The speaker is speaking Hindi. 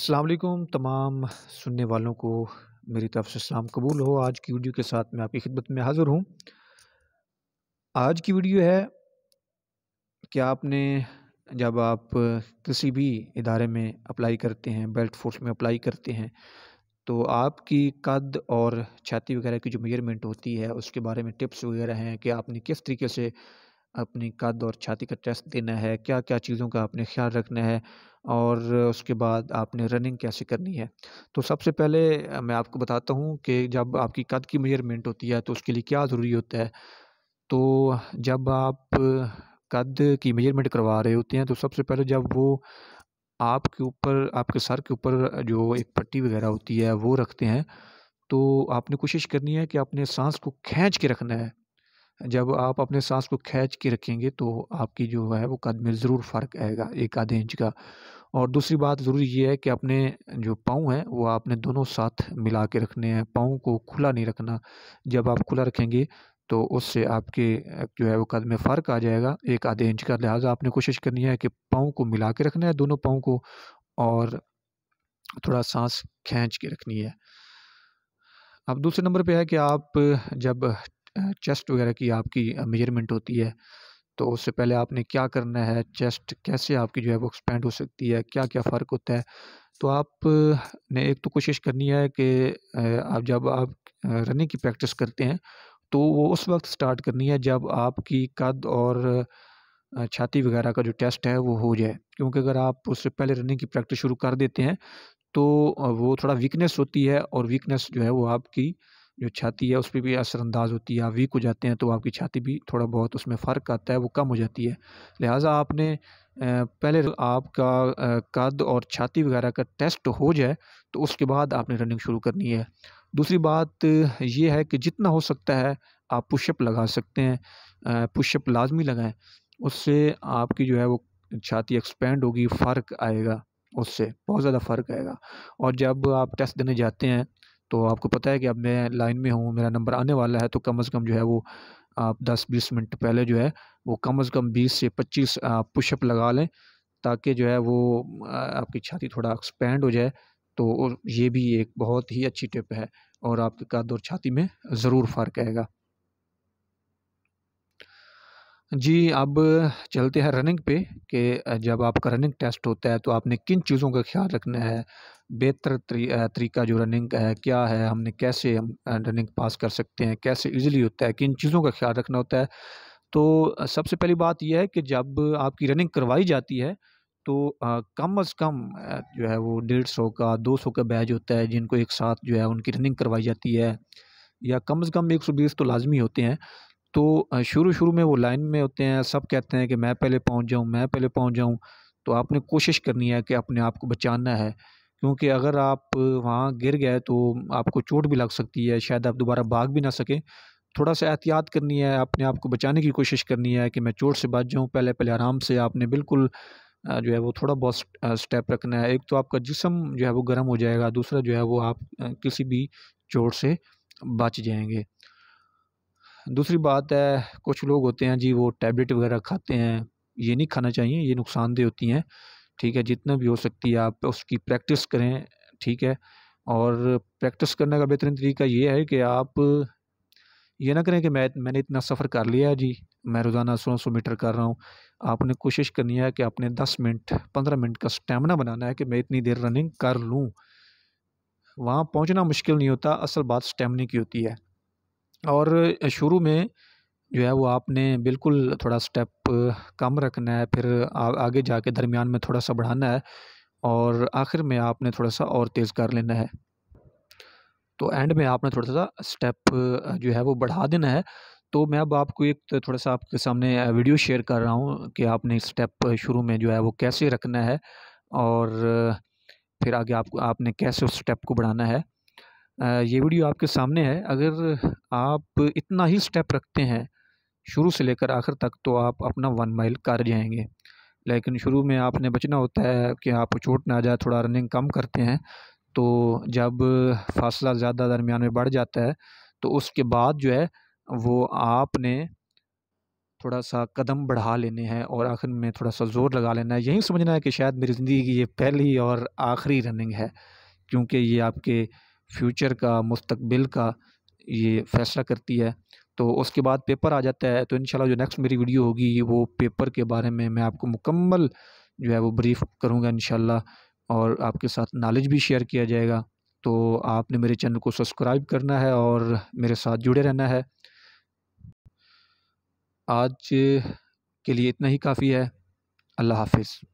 अस्सलाम वालेकुम तमाम सुनने वालों को मेरी तरफ से सलाम कबूल हो आज की वीडियो के साथ मैं आपकी खिदमत में हाज़िर हूँ आज की वीडियो है कि आपने जब आप किसी भी इदारे में अप्लाई करते हैं बेल्ट फोर्स में अप्लाई करते हैं तो आपकी कद और छाती वगैरह की जो मेजरमेंट होती है उसके बारे में टिप्स वगैरह हैं कि आपने किस तरीके से अपनी कद और छाती का टेस्ट देना है क्या क्या चीज़ों का आपने ख्याल रखना है और उसके बाद आपने रनिंग कैसे करनी है तो सबसे पहले मैं आपको बताता हूँ कि जब आपकी कद की मेजरमेंट होती है तो उसके लिए क्या ज़रूरी होता है तो जब आप कद की मेजरमेंट करवा रहे होते हैं तो सबसे पहले जब वो आपके ऊपर आपके सर के ऊपर जो एक पट्टी वगैरह होती है वो रखते हैं तो आपने कोशिश करनी है कि अपने सांस को खींच के रखना है जब आप अपने सांस को खींच के रखेंगे तो आपकी जो है वो कद में ज़रूर फ़र्क आएगा एक आधे इंच का और दूसरी बात ज़रूरी ये है कि अपने जो पाँव हैं वो आपने दोनों साथ मिला के रखने हैं पाँव को खुला नहीं रखना जब आप खुला रखेंगे तो उससे आपके जो है वो कद में फ़र्क आ जाएगा एक आधे इंच का लिहाजा आपने कोशिश करनी है कि पाँव को मिला के रखना है दोनों पाँव को और थोड़ा सांस खींच के रखनी है अब दूसरे नंबर पे है कि आप जब चेस्ट वगैरह की आपकी मेजरमेंट होती है तो उससे पहले आपने क्या करना है चेस्ट कैसे आपकी जो है वो एक्सपेंड हो सकती है क्या क्या फ़र्क होता है तो आप ने एक तो कोशिश करनी है कि आप जब आप रनिंग की प्रैक्टिस करते हैं तो वो उस वक्त स्टार्ट करनी है जब आपकी कद और छाती वगैरह का जो टेस्ट है वो हो जाए क्योंकि अगर आप उससे पहले रनिंग की प्रैक्टिस शुरू कर देते हैं तो वो थोड़ा वीकनेस होती है और वीकनेस जो है वो आपकी जो छाती है उस पर भी असरअंदाज होती है आप वीक हो जाते हैं तो आपकी छाती भी थोड़ा बहुत उसमें फ़र्क आता है वो कम हो जाती है लिहाजा आपने पहले तो आपका कद और छाती वगैरह का टेस्ट हो जाए तो उसके बाद आपने रनिंग शुरू करनी है दूसरी बात यह है कि जितना हो सकता है आप पुशअप लगा सकते हैं पुशअप लाजमी लगाएं उससे आपकी जो है वो छाती एक्सपेंड होगी फ़र्क आएगा उससे बहुत ज़्यादा फ़र्क आएगा और जब आप टेस्ट देने जाते हैं तो आपको पता है कि अब मैं लाइन में हूँ मेरा नंबर आने वाला है तो कम से कम जो है वो आप 10-20 मिनट पहले जो है वो कम से कम 20 से 25 पुशअप लगा लें ताकि जो है वो आपकी छाती थोड़ा एक्सपेंड हो जाए तो ये भी एक बहुत ही अच्छी टिप है और आपके कद और छाती में ज़रूर फ़र्क आएगा जी अब चलते हैं रनिंग पे कि जब आपका रनिंग टेस्ट होता है तो आपने किन चीज़ों का ख्याल रखना है बेहतर तरीका जो रनिंग है क्या है हमने कैसे हम रनिंग पास कर सकते हैं कैसे इजीली होता है किन चीज़ों का ख्याल रखना होता है तो सबसे पहली बात यह है कि जब आपकी रनिंग करवाई जाती है तो कम अज़ कम जो है वो डेढ़ सौ का दो सौ का बैच होता है जिनको एक साथ जो है उनकी रनिंग करवाई जाती है या कम अज़ कम एक सौ बीस तो लाजमी होते हैं तो शुरू शुरू में वो लाइन में होते हैं सब कहते हैं कि मैं पहले पहुंच जाऊं मैं पहले पहुंच जाऊं तो आपने कोशिश करनी है कि अपने आप को बचाना है क्योंकि अगर आप वहाँ गिर गए तो आपको चोट भी लग सकती है शायद आप दोबारा भाग भी ना सकें थोड़ा सा एहतियात करनी है अपने आप को बचाने की कोशिश करनी है कि मैं चोट से बच जाऊँ पहले पहले आराम से आपने बिल्कुल जो है वो थोड़ा बहुत स्टेप रखना है एक तो आपका जिसम जो है वो गर्म हो जाएगा दूसरा जो है वो आप किसी भी चोट से बच जाएंगे दूसरी बात है कुछ लोग होते हैं जी वो टैबलेट वगैरह खाते हैं ये नहीं खाना चाहिए ये नुकसानदेह होती हैं ठीक है जितना भी हो सकती है आप उसकी प्रैक्टिस करें ठीक है और प्रैक्टिस करने का बेहतरीन तरीका ये है कि आप ये ना करें कि मैं मैंने इतना सफ़र कर लिया है जी मैं रोज़ाना सौ सौ मीटर कर रहा हूँ आपने कोशिश करनी है कि आपने दस मिनट पंद्रह मिनट का स्टेमिना बनाना है कि मैं इतनी देर रनिंग कर लूँ वहाँ पहुँचना मुश्किल नहीं होता असल बात स्टेमिना की होती है और शुरू में जो है वो आपने बिल्कुल थोड़ा स्टेप कम रखना है फिर आ, आगे जाके दरमियान में थोड़ा सा बढ़ाना है और आखिर में आपने थोड़ा सा और तेज़ कर लेना है तो एंड में आपने थोड़ा सा स्टेप जो है वो बढ़ा देना है तो मैं अब आपको एक थोड़ा सा आपके सामने वीडियो शेयर कर रहा हूँ कि आपने स्टेप शुरू में जो है वो कैसे रखना है और फिर आगे आपको आपने कैसे उस स्टेप को बढ़ाना है ये वीडियो आपके सामने है अगर आप इतना ही स्टेप रखते हैं शुरू से लेकर आखिर तक तो आप अपना वन माइल कर जाएंगे लेकिन शुरू में आपने बचना होता है कि आप चोट ना आ जाए थोड़ा रनिंग कम करते हैं तो जब फासला ज़्यादा दरमियान में बढ़ जाता है तो उसके बाद जो है वो आपने थोड़ा सा कदम बढ़ा लेने हैं और आखिर में थोड़ा सा ज़ोर लगा लेना है यही समझना है कि शायद मेरी ज़िंदगी की ये पहली और आखिरी रनिंग है क्योंकि ये आपके फ्यूचर का मुस्तबिल का ये फ़ैसला करती है तो उसके बाद पेपर आ जाता है तो इन जो नेक्स्ट मेरी वीडियो होगी वो पेपर के बारे में मैं आपको मुकम्मल जो है वो ब्रीफ करूँगा इन और आपके साथ नॉलेज भी शेयर किया जाएगा तो आपने मेरे चैनल को सब्सक्राइब करना है और मेरे साथ जुड़े रहना है आज के लिए इतना ही काफ़ी है अल्लाह हाफिज़